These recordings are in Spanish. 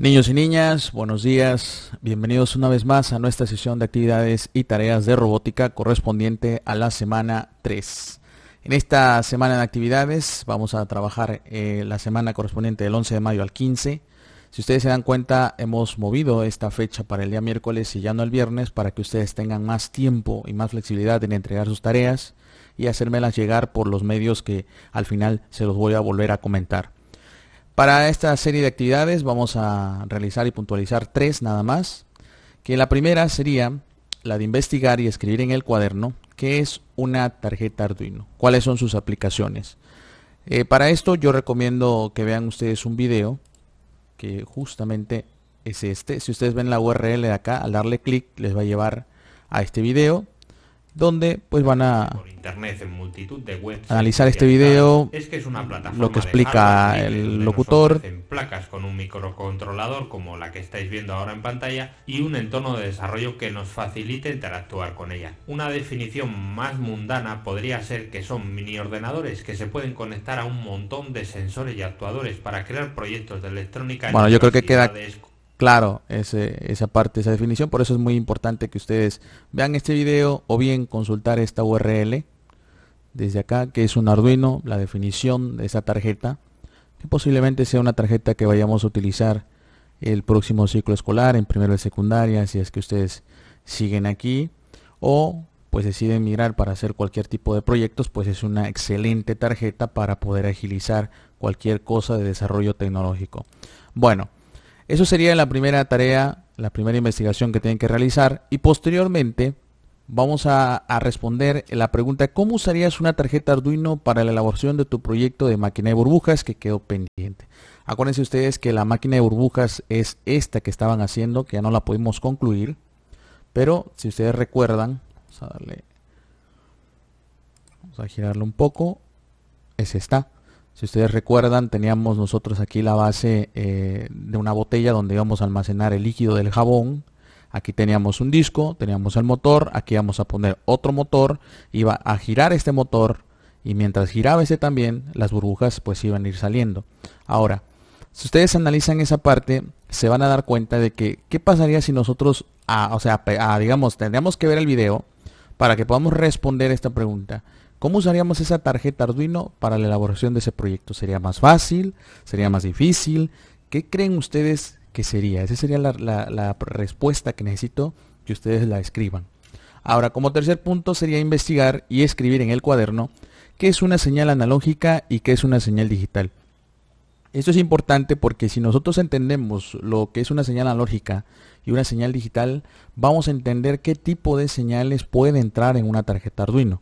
Niños y niñas, buenos días. Bienvenidos una vez más a nuestra sesión de actividades y tareas de robótica correspondiente a la semana 3. En esta semana de actividades vamos a trabajar eh, la semana correspondiente del 11 de mayo al 15. Si ustedes se dan cuenta, hemos movido esta fecha para el día miércoles y ya no el viernes para que ustedes tengan más tiempo y más flexibilidad en entregar sus tareas y hacérmelas llegar por los medios que al final se los voy a volver a comentar. Para esta serie de actividades vamos a realizar y puntualizar tres nada más, que la primera sería la de investigar y escribir en el cuaderno qué es una tarjeta Arduino, cuáles son sus aplicaciones. Eh, para esto yo recomiendo que vean ustedes un video que justamente es este. Si ustedes ven la URL de acá, al darle clic les va a llevar a este video donde pues van a internet en multitud de webs analizar este video es que es una plataforma lo que explica el locutor en placas con un microcontrolador como la que estáis viendo ahora en pantalla y un entorno de desarrollo que nos facilite interactuar con ella una definición más mundana podría ser que son mini ordenadores que se pueden conectar a un montón de sensores y actuadores para crear proyectos de electrónica bueno yo creo que queda claro esa parte, esa definición. Por eso es muy importante que ustedes vean este video o bien consultar esta URL desde acá, que es un Arduino, la definición de esa tarjeta, que posiblemente sea una tarjeta que vayamos a utilizar el próximo ciclo escolar, en primera y secundaria, si es que ustedes siguen aquí, o pues deciden mirar para hacer cualquier tipo de proyectos, pues es una excelente tarjeta para poder agilizar cualquier cosa de desarrollo tecnológico. Bueno, eso sería la primera tarea, la primera investigación que tienen que realizar y posteriormente vamos a, responder la pregunta ¿cómo usarías una tarjeta Arduino para la elaboración de tu proyecto de máquina de burbujas que quedó pendiente? Acuérdense ustedes que la máquina de burbujas es esta que estaban haciendo, que ya no la pudimos concluir, pero si ustedes recuerdan, vamos a darle, vamos a girarlo un poco, es esta. Si ustedes recuerdan, teníamos nosotros aquí la base eh, de una botella donde íbamos a almacenar el líquido del jabón. Aquí teníamos un disco, teníamos el motor, aquí íbamos a poner otro motor, iba a girar este motor y mientras giraba ese también, las burbujas pues iban a ir saliendo. Ahora, si ustedes analizan esa parte, se van a dar cuenta de que qué pasaría si nosotros, o sea, digamos, tendríamos que ver el video para que podamos responder esta pregunta. ¿Cómo usaríamos esa tarjeta Arduino para la elaboración de ese proyecto? ¿Sería más fácil? ¿Sería más difícil? ¿Qué creen ustedes que sería? Esa sería la, respuesta que necesito que ustedes la escriban. Ahora, como tercer punto sería investigar y escribir en el cuaderno qué es una señal analógica y qué es una señal digital. Esto es importante porque si nosotros entendemos lo que es una señal analógica y una señal digital, vamos a entender qué tipo de señales puede entrar en una tarjeta Arduino.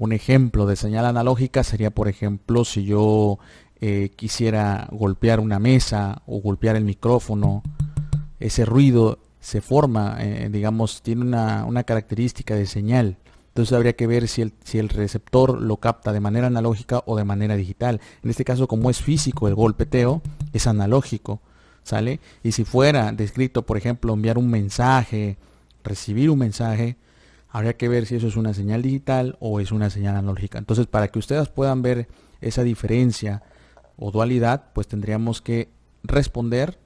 Un ejemplo de señal analógica sería, por ejemplo, si yo eh, quisiera golpear una mesa o golpear el micrófono, ese ruido se forma, eh, digamos, tiene una, característica de señal. Entonces habría que ver si el, si el receptor lo capta de manera analógica o de manera digital. En este caso, como es físico el golpeteo, es analógico, ¿sale? Y si fuera descrito, por ejemplo, enviar un mensaje, recibir un mensaje, Habría que ver si eso es una señal digital o es una señal analógica. Entonces, para que ustedes puedan ver esa diferencia o dualidad, pues tendríamos que responder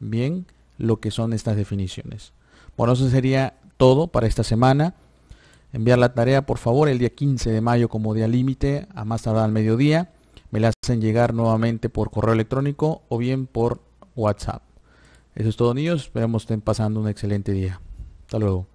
bien lo que son estas definiciones. Bueno, eso sería todo para esta semana. Enviar la tarea, por favor, el día 15 de mayo como día límite, a más tardar al mediodía. Me la hacen llegar nuevamente por correo electrónico o bien por WhatsApp. Eso es todo, niños. Esperemos estén pasando un excelente día. Hasta luego.